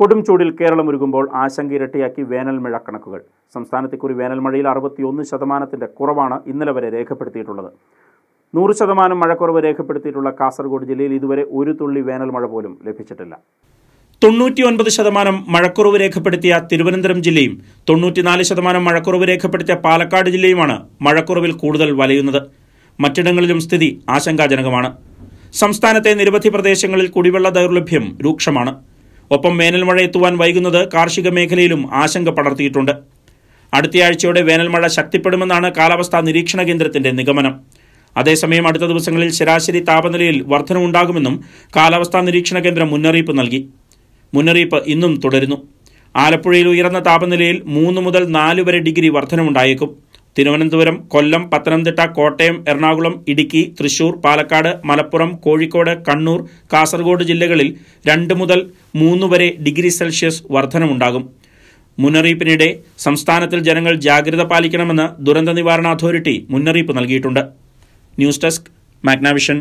കൊടും ചൂടിൽ കേരളം ഒരുങ്ങുമ്പോൾ ആശങ്ക ഇരട്ടിയാക്കി വേനൽമഴ കണക്കുകൾ സംസ്ഥാനത്തെ കുറി വേനൽമഴയിൽ അറുപത്തിയൊന്ന് ശതമാനത്തിൻ്റെ കുറവാണ് ഇന്നലെ വരെ രേഖപ്പെടുത്തിയിട്ടുള്ളത് നൂറ് ശതമാനം മഴക്കുറവ് രേഖപ്പെടുത്തിയിട്ടുള്ള കാസർഗോഡ് ജില്ലയിൽ ഇതുവരെ ഒരു തുള്ളി വേനൽ മഴ പോലും ലഭിച്ചിട്ടില്ല തൊണ്ണൂറ്റിയൊൻപത് ശതമാനം മഴക്കുറവ് രേഖപ്പെടുത്തിയ തിരുവനന്തപുരം ജില്ലയും തൊണ്ണൂറ്റിനാല് ശതമാനം മഴക്കുറവ് രേഖപ്പെടുത്തിയ പാലക്കാട് ജില്ലയുമാണ് മഴക്കുറവിൽ കൂടുതൽ വലയുന്നത് മറ്റിടങ്ങളിലും സ്ഥിതി ആശങ്കാജനകമാണ് സംസ്ഥാനത്തെ നിരവധി പ്രദേശങ്ങളിൽ കുടിവെള്ള ദൗർലഭ്യം രൂക്ഷമാണ് ഒപ്പം വേനൽമഴ എത്തുവാൻ വൈകുന്നത് കാർഷിക മേഖലയിലും ആശങ്ക പടർത്തിയിട്ടുണ്ട് അടുത്തയാഴ്ചയോടെ വേനൽമഴ ശക്തിപ്പെടുമെന്നാണ് കാലാവസ്ഥാ നിരീക്ഷണ കേന്ദ്രത്തിന്റെ നിഗമനം അതേസമയം അടുത്ത ദിവസങ്ങളിൽ ശരാശരി താപനിലയിൽ വർധനവുണ്ടാകുമെന്നും കാലാവസ്ഥാ നിരീക്ഷണ കേന്ദ്രം മുന്നറിയിപ്പ് നൽകി മുന്നറിയിപ്പ് ഇന്നും തുടരുന്നു ആലപ്പുഴയിൽ ഉയർന്ന താപനിലയിൽ മൂന്ന് മുതൽ നാല് വരെ ഡിഗ്രി വർധനമുണ്ടായേക്കും തിരുവനന്തപുരം കൊല്ലം പത്തനംതിട്ട കോട്ടയം എറണാകുളം ഇടുക്കി തൃശൂർ പാലക്കാട് മലപ്പുറം കോഴിക്കോട് കണ്ണൂർ കാസർഗോഡ് ജില്ലകളിൽ രണ്ട് മുതൽ മൂന്ന് വരെ ഡിഗ്രി സെൽഷ്യസ് വർധനമുണ്ടാകും മുന്നറിയിപ്പിനിടെ സംസ്ഥാനത്തിൽ ജനങ്ങൾ ജാഗ്രത പാലിക്കണമെന്ന് ദുരന്ത നിവാരണ അതോറിറ്റി മുന്നറിയിപ്പ് നൽകിയിട്ടുണ്ട് ന്യൂസ് ഡെസ്ക് മാഗ്നാവിഷൻ